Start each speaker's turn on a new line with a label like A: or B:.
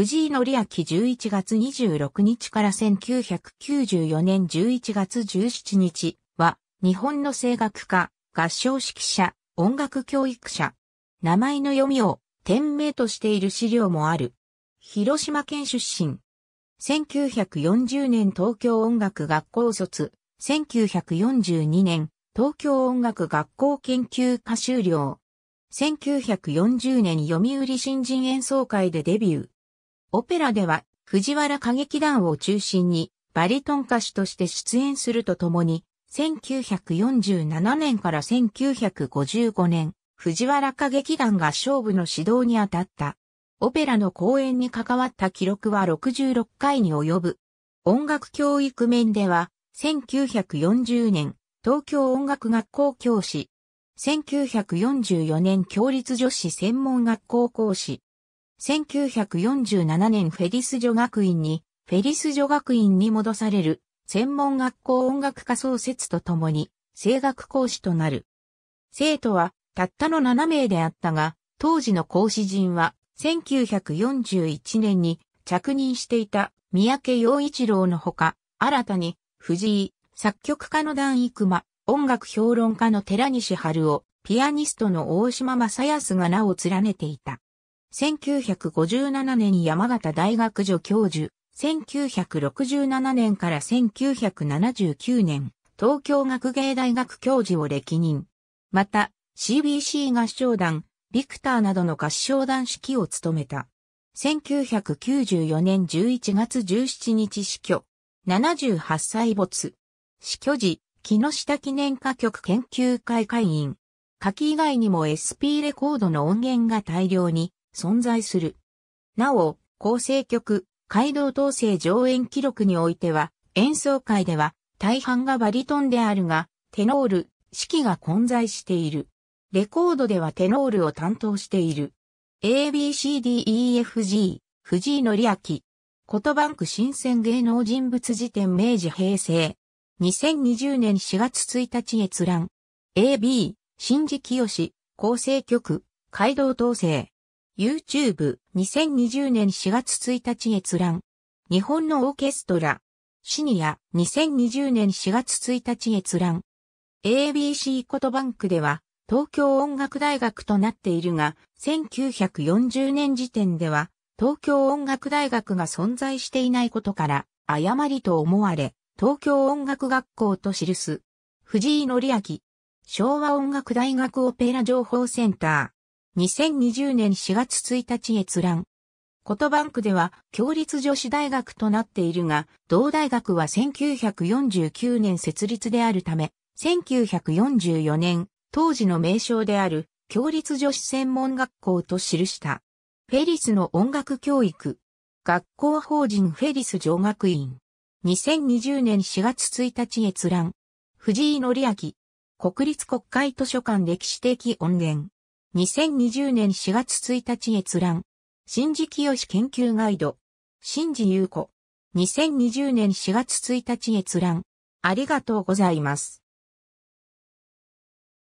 A: 藤井紀明11月26日から1994年11月17日は、日本の声楽家、合唱指揮者、音楽教育者。名前の読みを、店名としている資料もある。広島県出身。1940年東京音楽学校卒。1942年、東京音楽学校研究科修了。1940年読売新人演奏会でデビュー。オペラでは、藤原歌劇団を中心に、バリトン歌手として出演するとともに、1947年から1955年、藤原歌劇団が勝負の指導に当たった。オペラの公演に関わった記録は66回に及ぶ。音楽教育面では、1940年、東京音楽学校教師、1944年共立女子専門学校講師、1947年フェリス女学院に、フェリス女学院に戻される、専門学校音楽科創設とともに、声楽講師となる。生徒は、たったの7名であったが、当時の講師陣は、1941年に着任していた三宅洋一郎のほか、新たに、藤井、作曲家の段育馬、音楽評論家の寺西春夫、ピアニストの大島正康が名を連ねていた。1957年に山形大学助教授、1967年から1979年、東京学芸大学教授を歴任。また、CBC 合唱団、ビクターなどの合唱団指揮を務めた。1994年11月17日死去。78歳没。死去時、木下記念歌曲研究会会員。夏季以外にも SP レコードの音源が大量に存在する。なお、構成曲、街道統制上演記録においては、演奏会では大半がバリトンであるが、テノール、式が混在している。レコードではテノールを担当している。ABCDEFG、藤井則明。言葉ンク新鮮芸能人物辞典明治平成。2020年4月1日閲覧。AB、新次清、構成局、街道統制。YouTube、2020年4月1日閲覧。日本のオーケストラ。シニア、2020年4月1日閲覧。ABC ことバンクでは、東京音楽大学となっているが、1940年時点では、東京音楽大学が存在していないことから、誤りと思われ、東京音楽学校と記す。藤井則明。昭和音楽大学オペラ情報センター。2020年4月1日閲覧。コトバンクでは、共立女子大学となっているが、同大学は1949年設立であるため、1944年、当時の名称である、共立女子専門学校と記した。フェリスの音楽教育。学校法人フェリス女学院。2020年4月1日閲覧。藤井則明。国立国会図書館歴史的音源。2020年4月1日閲覧。新次清研究ガイド。新次優子。2020年4月1日閲覧。ありがとうございます。